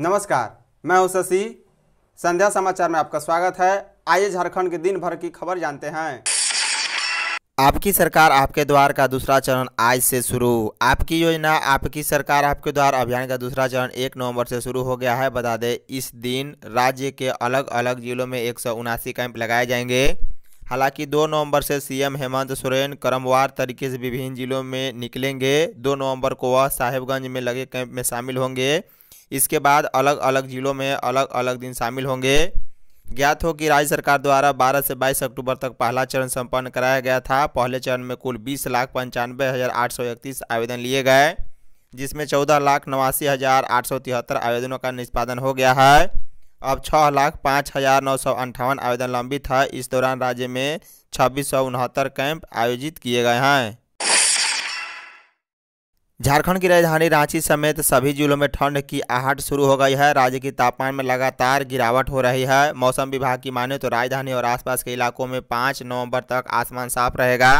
नमस्कार मैं हूं शशि संध्या समाचार में आपका स्वागत है आइए झारखंड के दिन भर की खबर जानते हैं आपकी सरकार आपके द्वार का दूसरा चरण आज से शुरू आपकी योजना आपकी सरकार आपके द्वार अभियान का दूसरा चरण एक नवंबर से शुरू हो गया है बता दें इस दिन राज्य के अलग अलग जिलों में एक कैंप लगाए जाएंगे हालांकि 2 नवंबर से सीएम हेमंत सोरेन क्रमवार तरीके से विभिन्न जिलों में निकलेंगे 2 नवंबर को वह साहेबगंज में लगे कैंप में शामिल होंगे इसके बाद अलग अलग जिलों में अलग अलग दिन शामिल होंगे ज्ञात हो कि राज्य सरकार द्वारा 12 से 22 अक्टूबर तक पहला चरण संपन्न कराया गया था पहले चरण में कुल बीस लाख पंचानवे हज़ार आठ सौ इकतीस आवेदन लिए गए जिसमें चौदह लाख नवासी हज़ार आठ सौ तिहत्तर आवेदनों का निष्पादन हो गया है अब छः लाख पाँच हज़ार नौ सौ अंठावन आवेदन लंबित है इस दौरान राज्य में छब्बीस सौ उनहत्तर कैंप आयोजित किए गए हैं झारखंड की राजधानी रांची समेत सभी जिलों में ठंड की आहट शुरू हो गई है राज्य के तापमान में लगातार गिरावट हो रही है मौसम विभाग की माने तो राजधानी और आसपास के इलाकों में पाँच नवंबर तक आसमान साफ रहेगा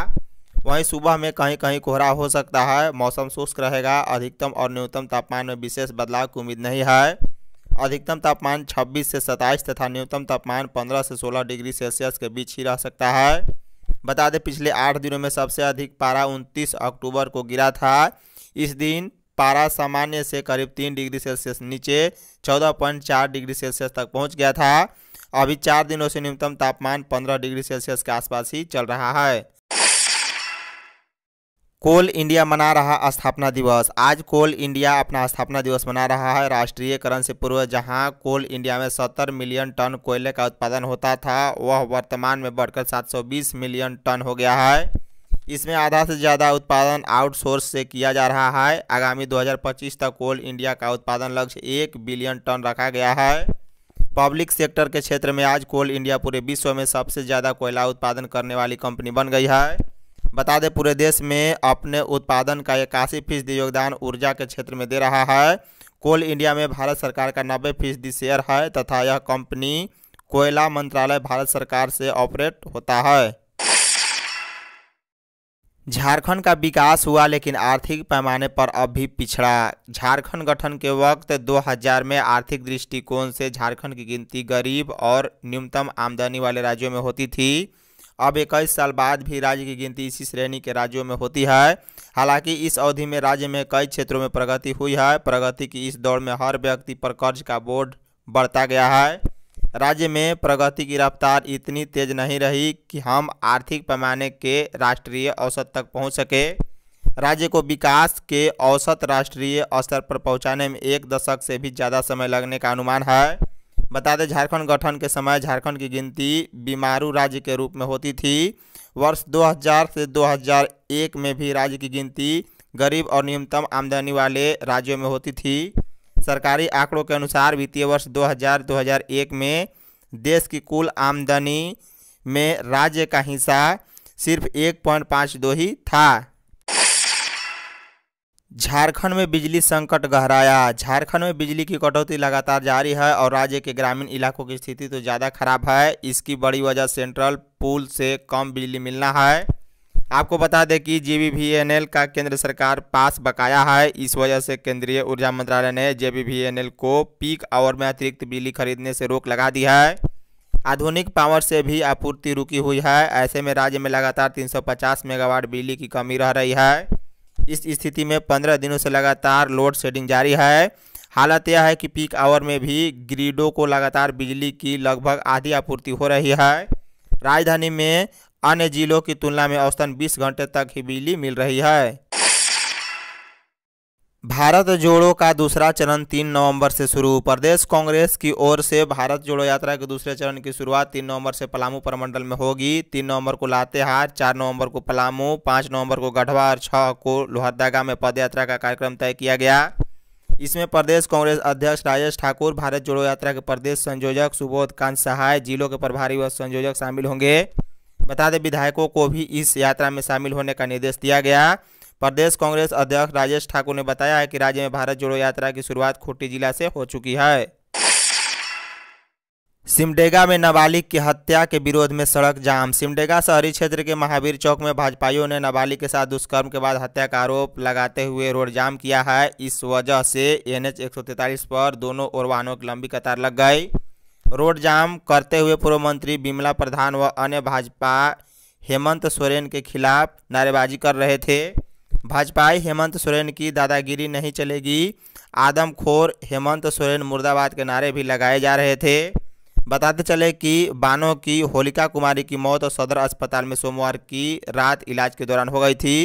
वहीं सुबह में कहीं कहीं कोहरा हो सकता है मौसम शुष्क रहेगा अधिकतम और न्यूनतम तापमान में विशेष बदलाव की उम्मीद नहीं है अधिकतम तापमान 26 से 27 तथा न्यूनतम तापमान 15 से 16 डिग्री सेल्सियस के बीच ही रह सकता है बता दें पिछले आठ दिनों में सबसे अधिक पारा 29 अक्टूबर को गिरा था इस दिन पारा सामान्य से करीब तीन डिग्री सेल्सियस नीचे चौदह पॉइंट चार डिग्री सेल्सियस तक पहुँच गया था अभी चार दिनों से न्यूनतम तापमान पंद्रह डिग्री सेल्सियस के आसपास ही चल रहा है कोल इंडिया मना रहा स्थापना दिवस आज कोल इंडिया अपना स्थापना दिवस मना रहा है राष्ट्रीयकरण से पूर्व जहां कोल इंडिया में 70 मिलियन टन कोयले का उत्पादन होता था वह वर्तमान में बढ़कर 720 मिलियन टन हो गया है इसमें आधा से ज़्यादा उत्पादन आउटसोर्स से किया जा रहा है आगामी 2025 तक कोल इंडिया का उत्पादन लक्ष्य एक बिलियन टन रखा गया है पब्लिक सेक्टर के क्षेत्र में आज कोल इंडिया पूरे विश्व में सबसे ज़्यादा कोयला उत्पादन करने वाली कंपनी बन गई है बता दें पूरे देश में अपने उत्पादन का इक्यासी फीसदी योगदान ऊर्जा के क्षेत्र में दे रहा है कोल इंडिया में भारत सरकार का नब्बे फीसदी शेयर है तथा यह कंपनी कोयला मंत्रालय भारत सरकार से ऑपरेट होता है झारखंड का विकास हुआ लेकिन आर्थिक पैमाने पर अब भी पिछड़ा झारखंड गठन के वक्त 2000 में आर्थिक दृष्टिकोण से झारखंड की गिनती गरीब और न्यूनतम आमदनी वाले राज्यों में होती थी अब इक्कीस साल बाद भी राज्य की गिनती इसी श्रेणी के राज्यों में होती है हालांकि इस अवधि में राज्य में कई क्षेत्रों में प्रगति हुई है प्रगति की इस दौड़ में हर व्यक्ति पर कर्ज का बोर्ड बढ़ता गया है राज्य में प्रगति की रफ्तार इतनी तेज नहीं रही कि हम आर्थिक पैमाने के राष्ट्रीय औसत तक पहुंच सके राज्य को विकास के औसत राष्ट्रीय स्तर पर पहुंचाने में एक दशक से भी ज़्यादा समय लगने का अनुमान है बता दें झारखंड गठन के समय झारखंड की गिनती बीमारू राज्य के रूप में होती थी वर्ष 2000 से 2001 में भी राज्य की गिनती गरीब और न्यूनतम आमदनी वाले राज्यों में होती थी सरकारी आंकड़ों के अनुसार वित्तीय वर्ष 2000-2001 में देश की कुल आमदनी में राज्य का हिस्सा सिर्फ एक पॉइंट पाँच दो ही था झारखंड में बिजली संकट गहराया झारखंड में बिजली की कटौती लगातार जारी है और राज्य के ग्रामीण इलाकों की स्थिति तो ज़्यादा खराब है इसकी बड़ी वजह सेंट्रल पुल से कम बिजली मिलना है आपको बता दें कि जे का केंद्र सरकार पास बकाया है इस वजह से केंद्रीय ऊर्जा मंत्रालय ने जे को पीक आवर में अतिरिक्त बिजली खरीदने से रोक लगा दी है आधुनिक पावर से भी आपूर्ति रुकी हुई है ऐसे में राज्य में लगातार 350 मेगावाट बिजली की कमी रह रही है इस स्थिति में पंद्रह दिनों से लगातार लोड शेडिंग जारी है हालत यह है कि पीक आवर में भी ग्रिडों को लगातार बिजली की लगभग आधी आपूर्ति हो रही है राजधानी में अन्य जिलों की तुलना में औसतन 20 घंटे तक ही बिजली मिल रही है भारत जोड़ो का दूसरा चरण तीन नवंबर से शुरू प्रदेश कांग्रेस की ओर से भारत जोड़ो यात्रा के दूसरे चरण की शुरुआत तीन नवंबर से पलामू प्रमंडल में होगी तीन नवंबर को लातेहार चार नवंबर को पलामू पाँच नवंबर को गढ़वा और छह को लोहरदगा में पदयात्रा का कार्यक्रम तय किया गया इसमें प्रदेश कांग्रेस अध्यक्ष राजेश ठाकुर भारत जोड़ो यात्रा के प्रदेश संयोजक सुबोध कांत सहाय जिलों के प्रभारी व संयोजक शामिल होंगे बता दें विधायकों को भी इस यात्रा में शामिल होने का निर्देश दिया गया प्रदेश कांग्रेस अध्यक्ष राजेश ठाकुर ने बताया है कि राज्य में भारत जोड़ो यात्रा की शुरुआत खूंटी जिला से हो चुकी है सिमडेगा में नाबालिग की हत्या के विरोध में सड़क जाम सिमडेगा शहरी क्षेत्र के महावीर चौक में भाजपाइयों ने नाबालिग के साथ दुष्कर्म के बाद हत्या का आरोप लगाते हुए रोड जाम किया है इस वजह से एन एच पर दोनों ओर वाहनों की लंबी कतार लग गई रोड जाम करते हुए पूर्व मंत्री बिमला प्रधान व अन्य भाजपा हेमंत सोरेन के खिलाफ नारेबाजी कर रहे थे भाजपाई हेमंत सोरेन की दादागिरी नहीं चलेगी आदमखोर हेमंत सोरेन मुर्दाबाद के नारे भी लगाए जा रहे थे बताते चले कि बानो की होलिका कुमारी की मौत सदर अस्पताल में सोमवार की रात इलाज के दौरान हो गई थी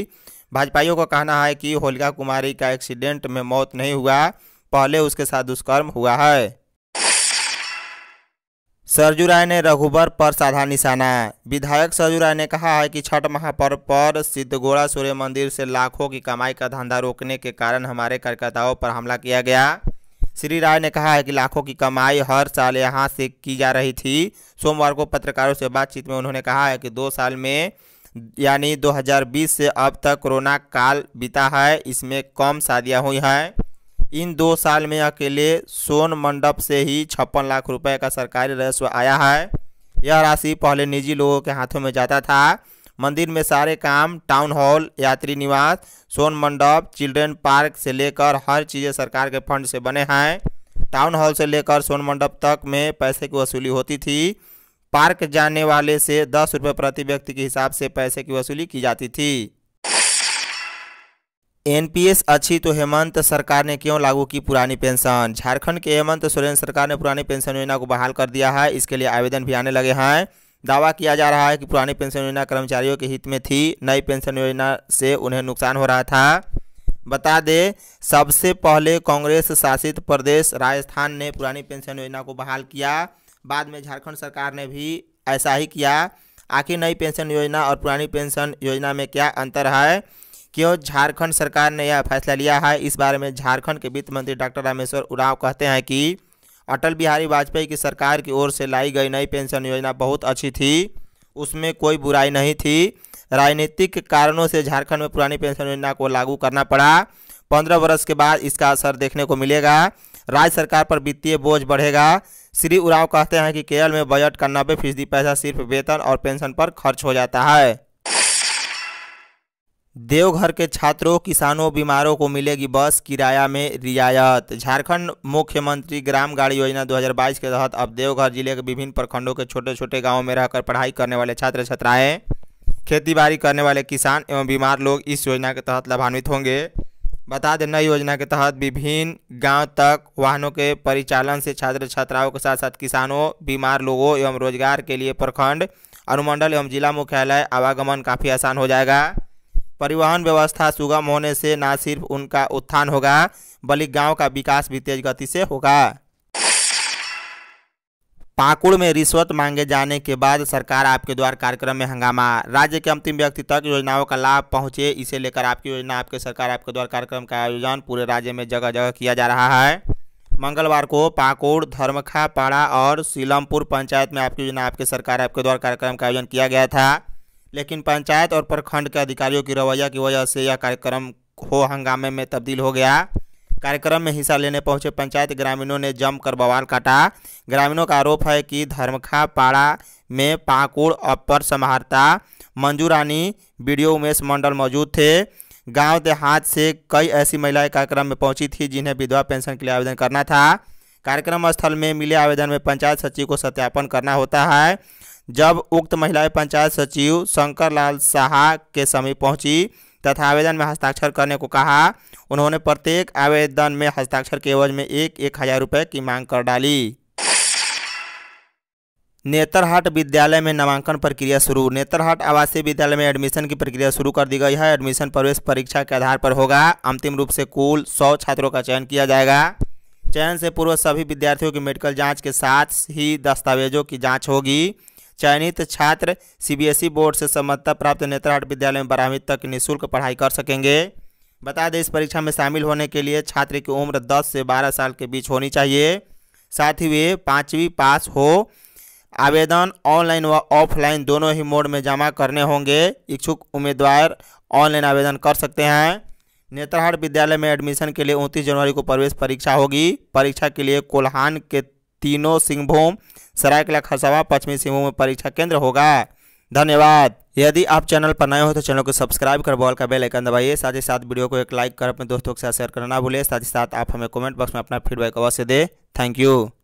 भाजपाइयों का कहना है कि होलिका कुमारी का एक्सीडेंट में मौत नहीं हुआ पहले उसके साथ दुष्कर्म हुआ है सरजू राय ने रघुबर पर साधा निशाना विधायक सरजू राय ने कहा है कि छठ महापर्व पर सिद्धगोड़ा सूर्य मंदिर से लाखों की कमाई का धंधा रोकने के कारण हमारे कार्यकर्ताओं पर हमला किया गया श्री राय ने कहा है कि लाखों की कमाई हर साल यहां से की जा रही थी सोमवार को पत्रकारों से बातचीत में उन्होंने कहा है कि दो साल में यानी दो से अब तक कोरोना काल बीता है इसमें कम शादियाँ हुई हैं इन दो साल में अकेले सोन मंडप से ही छप्पन लाख रुपए का सरकारी राजस्व आया है यह राशि पहले निजी लोगों के हाथों में जाता था मंदिर में सारे काम टाउन हॉल यात्री निवास सोन मंडप चिल्ड्रेन पार्क से लेकर हर चीज़ें सरकार के फंड से बने हैं टाउन हॉल से लेकर सोन मंडप तक में पैसे की वसूली होती थी पार्क जाने वाले से दस रुपये प्रति व्यक्ति के हिसाब से पैसे की वसूली की जाती थी एनपीएस अच्छी तो हेमंत सरकार ने क्यों लागू की पुरानी पेंशन झारखंड के हेमंत सोरेन सरकार ने पुरानी पेंशन योजना को बहाल कर दिया है इसके लिए आवेदन भी आने लगे हैं दावा किया जा रहा है कि पुरानी पेंशन योजना कर्मचारियों के हित में थी नई पेंशन योजना से उन्हें नुकसान हो रहा था बता दें सबसे पहले कांग्रेस शासित प्रदेश राजस्थान ने पुरानी पेंशन योजना को बहाल किया बाद में झारखंड सरकार ने भी ऐसा ही किया आखिर नई पेंशन योजना और पुरानी पेंशन योजना में क्या अंतर है क्यों झारखंड सरकार ने यह फैसला लिया है इस बारे में झारखंड के वित्त मंत्री डॉक्टर रामेश्वर उराव कहते हैं कि अटल बिहारी वाजपेयी की सरकार की ओर से लाई गई नई पेंशन योजना बहुत अच्छी थी उसमें कोई बुराई नहीं थी राजनीतिक कारणों से झारखंड में पुरानी पेंशन योजना को लागू करना पड़ा पंद्रह वर्ष के बाद इसका असर देखने को मिलेगा राज्य सरकार पर वित्तीय बोझ बढ़ेगा श्री उराव कहते हैं कि केरल में बजट का नब्बे फीसदी पैसा सिर्फ वेतन और पेंशन पर खर्च हो जाता है देवघर के छात्रों किसानों बीमारों को मिलेगी बस किराया में रियायत झारखंड मुख्यमंत्री ग्राम गाड़ी योजना 2022 के तहत अब देवघर जिले के विभिन्न प्रखंडों के छोटे छोटे गांवों में रहकर पढ़ाई करने वाले छात्र छात्राएं खेतीबाड़ी करने वाले किसान एवं बीमार लोग इस योजना के तहत लाभान्वित होंगे बता दें नई योजना के तहत विभिन्न गाँव तक वाहनों के परिचालन से छात्र छात्राओं के साथ साथ किसानों बीमार लोगों एवं रोजगार के लिए प्रखंड अनुमंडल एवं जिला मुख्यालय आवागमन काफ़ी आसान हो जाएगा परिवहन व्यवस्था सुगम होने से ना सिर्फ उनका उत्थान होगा बल्कि गांव का विकास भी तेज गति से होगा पाकुड़ में रिश्वत मांगे जाने के बाद सरकार आपके द्वार कार्यक्रम में हंगामा राज्य के अंतिम व्यक्ति तक योजनाओं का लाभ पहुंचे इसे लेकर आपकी योजना आपके सरकार आपके द्वार कार्यक्रम का आयोजन पूरे राज्य में जगह जगह किया जा रहा है मंगलवार को पाकुड़ धर्मखा पाड़ा और सीलमपुर पंचायत में आपकी योजना आपके सरकार आपके द्वार कार्यक्रम का आयोजन किया गया था लेकिन पंचायत और प्रखंड के अधिकारियों की रवैया की वजह से यह कार्यक्रम हो हंगामे में तब्दील हो गया कार्यक्रम में हिस्सा लेने पहुंचे पंचायत ग्रामीणों ने जमकर बवाल काटा ग्रामीणों का आरोप है कि धर्मखा पाड़ा में पाकुड़ अपर समाहर्ता मंजू रानी बी उमेश मंडल मौजूद थे गांव देहात से कई ऐसी महिलाएं कार्यक्रम में पहुंची थी जिन्हें विधवा पेंशन के लिए आवेदन करना था कार्यक्रम स्थल में मिले आवेदन में पंचायत सचिव को सत्यापन करना होता है जब उक्त महिलाएं पंचायत सचिव शंकर लाल शाह के समीप पहुंची तथा आवेदन में हस्ताक्षर करने को कहा उन्होंने प्रत्येक आवेदन में हस्ताक्षर के एवज में एक एक हजार रुपये की मांग कर डाली नेतरहाट विद्यालय में नामांकन प्रक्रिया शुरू नेतरहाट आवासीय विद्यालय में एडमिशन की प्रक्रिया शुरू कर दी गई है एडमिशन प्रवेश परीक्षा के आधार पर होगा अंतिम रूप से कुल सौ छात्रों का चयन किया जाएगा चयन से पूर्व सभी विद्यार्थियों की मेडिकल जांच के साथ ही दस्तावेजों की जांच होगी चयनित छात्र सीबीएसई e बोर्ड से सम्मता प्राप्त नेत्रहाट विद्यालय में बारहवीं तक निःशुल्क पढ़ाई कर सकेंगे बता दें इस परीक्षा में शामिल होने के लिए छात्र की उम्र 10 से 12 साल के बीच होनी चाहिए साथ ही वे पाँचवीं पास हो आवेदन ऑनलाइन व ऑफलाइन दोनों ही मोड में जमा करने होंगे इच्छुक उम्मीदवार ऑनलाइन आवेदन कर सकते हैं नेत्रहाट विद्यालय में एडमिशन के लिए उनतीस जनवरी को प्रवेश परीक्षा होगी परीक्षा के लिए कोल्हान के तीनों सिंहभूम सरायकला खरसावा पश्चिमी सिंहभूम में परीक्षा केंद्र होगा धन्यवाद यदि आप चैनल पर नए हो तो चैनल को सब्सक्राइब कर बॉल का बेल आइकन दबाइए साथ ही साथ वीडियो को एक लाइक कर अपने दोस्तों के साथ शेयर करना ना भूलिए साथ ही साथ आप हमें कमेंट बॉक्स में अपना फीडबैक अवश्य दें थैंक यू